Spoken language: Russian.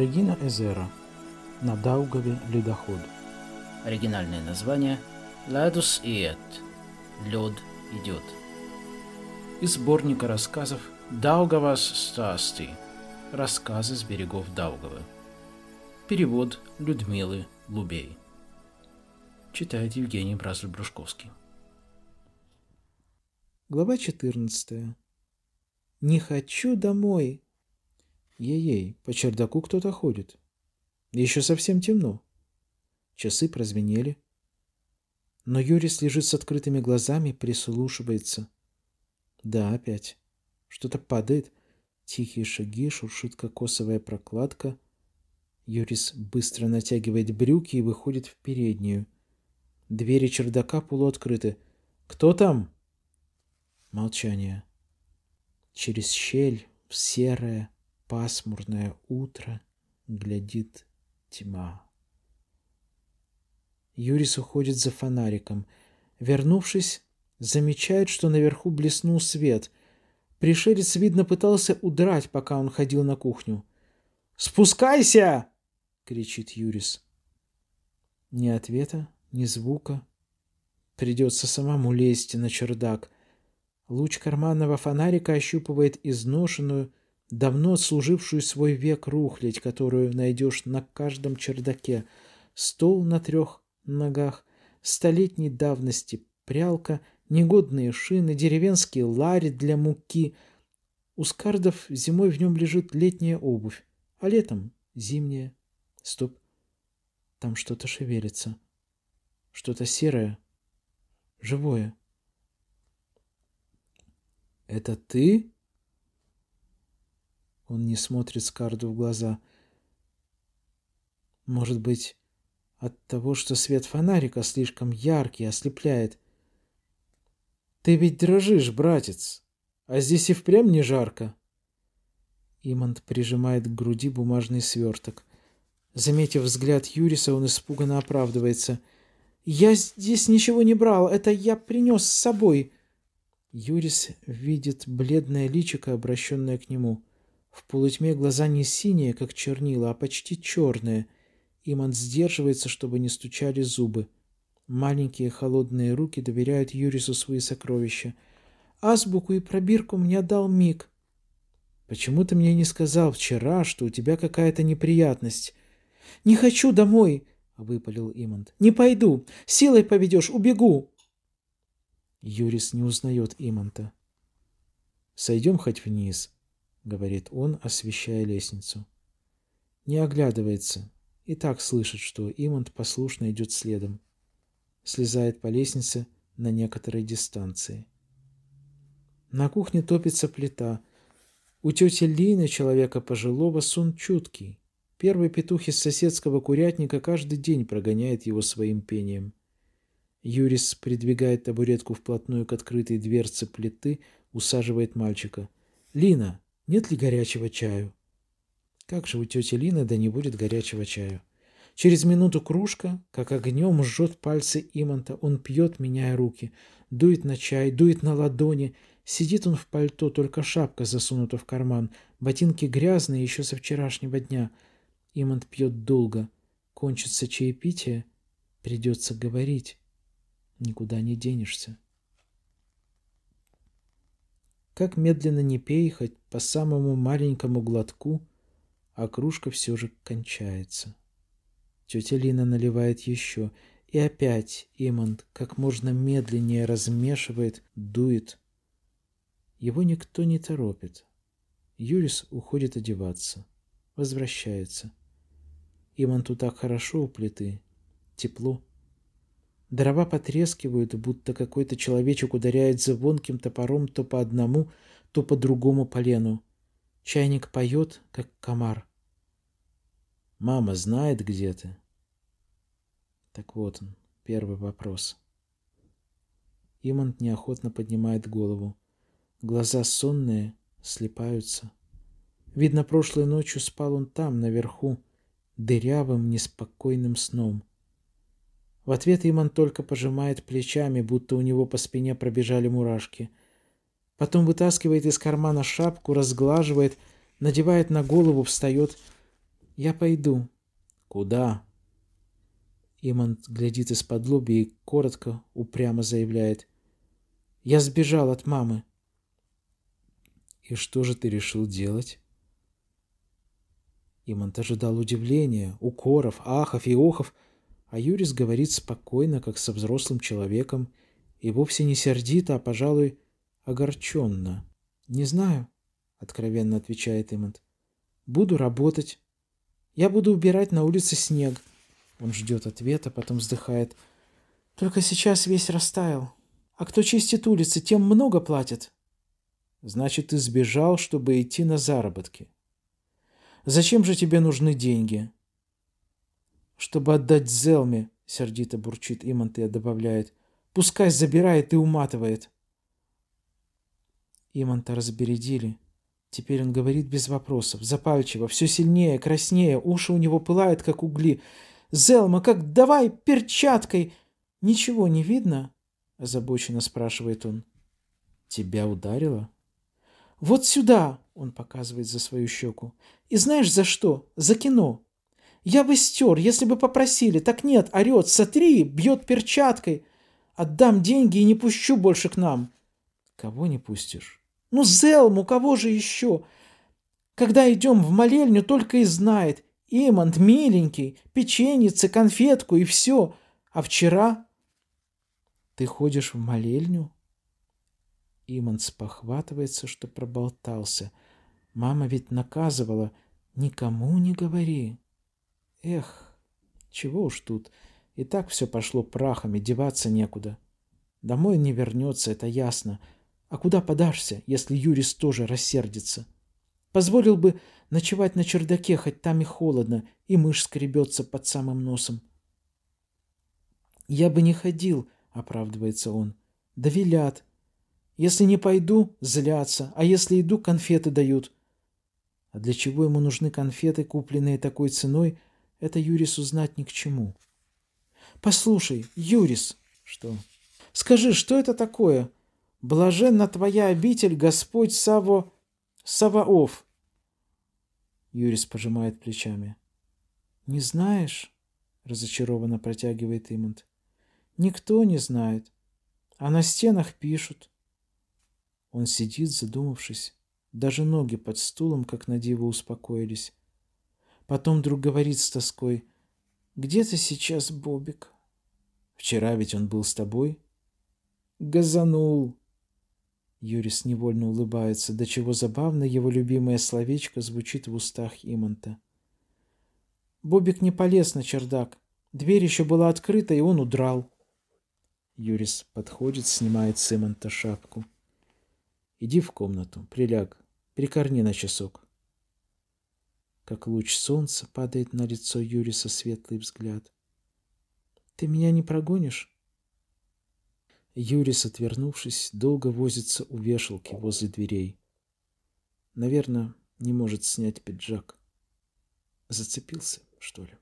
Регина Эзера на Даугаве ледоход. Оригинальное название «Ладус иет» – «Лед идет». Из сборника рассказов «Даугавас Стасти» – «Рассказы с берегов Даугавы». Перевод Людмилы Лубей. Читает Евгений Бразль-Брушковский. Глава 14. «Не хочу домой!» Ей-ей, по чердаку кто-то ходит. Еще совсем темно. Часы прозвенели. Но Юрис лежит с открытыми глазами, прислушивается. Да, опять. Что-то падает. Тихие шаги, шуршит кокосовая прокладка. Юрис быстро натягивает брюки и выходит в переднюю. Двери чердака полуоткрыты. «Кто там?» Молчание. Через щель в серое, пасмурное утро, глядит тьма. Юрис уходит за фонариком. Вернувшись, замечает, что наверху блеснул свет. Пришелец, видно, пытался удрать, пока он ходил на кухню. «Спускайся!» — кричит Юрис. Ни ответа, ни звука. Придется самому лезть на чердак. Луч карманного фонарика ощупывает изношенную, давно служившую свой век рухлядь, которую найдешь на каждом чердаке, стол на трех ногах, столетней давности прялка, негодные шины, деревенский ларь для муки. У скардов зимой в нем лежит летняя обувь, а летом зимняя. Стоп, там что-то шевелится, что-то серое, живое. «Это ты?» Он не смотрит Скарду в глаза. Может быть, от того, что свет фонарика слишком яркий, ослепляет. «Ты ведь дрожишь, братец, а здесь и впрямь не жарко!» Имант прижимает к груди бумажный сверток. Заметив взгляд Юриса, он испуганно оправдывается. «Я здесь ничего не брал, это я принес с собой!» Юрис видит бледное личико, обращенное к нему. В полутьме глаза не синие, как чернила, а почти черные. Иман сдерживается, чтобы не стучали зубы. Маленькие холодные руки доверяют Юрису свои сокровища. Азбуку и пробирку мне дал Мик. «Почему ты мне не сказал вчера, что у тебя какая-то неприятность?» «Не хочу домой!» — выпалил Иманд. «Не пойду! Силой поведешь! Убегу!» Юрис не узнает Иманта. «Сойдем хоть вниз», — говорит он, освещая лестницу. Не оглядывается, и так слышит, что Имонт послушно идет следом. Слезает по лестнице на некоторой дистанции. На кухне топится плита. У тети Лины, человека пожилого, сон чуткий. Первый петух из соседского курятника каждый день прогоняет его своим пением. Юрис придвигает табуретку вплотную к открытой дверце плиты, усаживает мальчика. «Лина, нет ли горячего чаю? Как же у тети Лины да не будет горячего чаю? Через минуту кружка, как огнем, жжет пальцы Иманта. Он пьет, меняя руки. Дует на чай, дует на ладони. Сидит он в пальто, только шапка засунута в карман. Ботинки грязные еще со вчерашнего дня. Имант пьет долго. Кончится чаепитие, придется говорить. Никуда не денешься. Как медленно не пей, хоть по самому маленькому глотку, а кружка все же кончается. Тетя Лина наливает еще, и опять Иманд как можно медленнее размешивает, дует. Его никто не торопит. Юрис уходит одеваться. Возвращается. Иманту так хорошо у плиты. Тепло. Дрова потрескивают, будто какой-то человечек ударяет звонким топором то по одному, то по другому полену. Чайник поет, как комар. «Мама знает, где ты?» Так вот он, первый вопрос. Имант неохотно поднимает голову. Глаза сонные, слепаются. Видно, прошлой ночью спал он там, наверху, дырявым, неспокойным сном. В ответ Иман только пожимает плечами, будто у него по спине пробежали мурашки. Потом вытаскивает из кармана шапку, разглаживает, надевает на голову, встает. «Я пойду». «Куда?» Иман глядит из-под лоби и коротко, упрямо заявляет. «Я сбежал от мамы». «И что же ты решил делать?» Иман ожидал удивления, укоров, ахов и охов, а Юрис говорит спокойно, как со взрослым человеком, и вовсе не сердито, а, пожалуй, огорченно. «Не знаю», — откровенно отвечает Имонт. «Буду работать. Я буду убирать на улице снег». Он ждет ответа, потом вздыхает. «Только сейчас весь растаял. А кто чистит улицы, тем много платят». «Значит, ты сбежал, чтобы идти на заработки». «Зачем же тебе нужны деньги?» чтобы отдать Зелме, сердито бурчит Имант и добавляет. Пускай забирает и уматывает. Иманта разбередили. Теперь он говорит без вопросов, запальчиво, все сильнее, краснее, уши у него пылают, как угли. «Зелма, как давай перчаткой!» «Ничего не видно?» – озабоченно спрашивает он. «Тебя ударило?» «Вот сюда!» – он показывает за свою щеку. «И знаешь за что? За кино!» Я бы стер, если бы попросили. Так нет, орет, сотри, бьет перчаткой. Отдам деньги и не пущу больше к нам. Кого не пустишь? Ну, Зелму, кого же еще? Когда идем в молельню, только и знает. Имант, миленький, печеницы, конфетку и все. А вчера... Ты ходишь в молельню? Имант спохватывается, что проболтался. Мама ведь наказывала. Никому не говори. Эх, чего уж тут. И так все пошло прахами, деваться некуда. Домой не вернется, это ясно. А куда подашься, если Юрис тоже рассердится? Позволил бы ночевать на чердаке, хоть там и холодно, и мышь скребется под самым носом. «Я бы не ходил», — оправдывается он. «Да велят. Если не пойду, злятся, а если иду, конфеты дают». А для чего ему нужны конфеты, купленные такой ценой, — это Юрису знать ни к чему. Послушай, Юрис. Что? Скажи, что это такое? Блаженна твоя обитель, Господь Саво... Саваоф. Юрис пожимает плечами. Не знаешь? Разочарованно протягивает Имонт. Никто не знает. А на стенах пишут. Он сидит, задумавшись. Даже ноги под стулом, как на диво, успокоились. Потом друг говорит с тоской, «Где ты сейчас, Бобик?» «Вчера ведь он был с тобой?» «Газанул!» Юрис невольно улыбается, до чего забавно его любимое словечко звучит в устах Имонта. Бобик не полез на чердак. Дверь еще была открыта, и он удрал. Юрис подходит, снимает с Имонта шапку. «Иди в комнату, приляг, прикорни на часок» как луч солнца падает на лицо Юриса светлый взгляд. «Ты меня не прогонишь?» Юрис, отвернувшись, долго возится у вешалки возле дверей. Наверное, не может снять пиджак. Зацепился, что ли?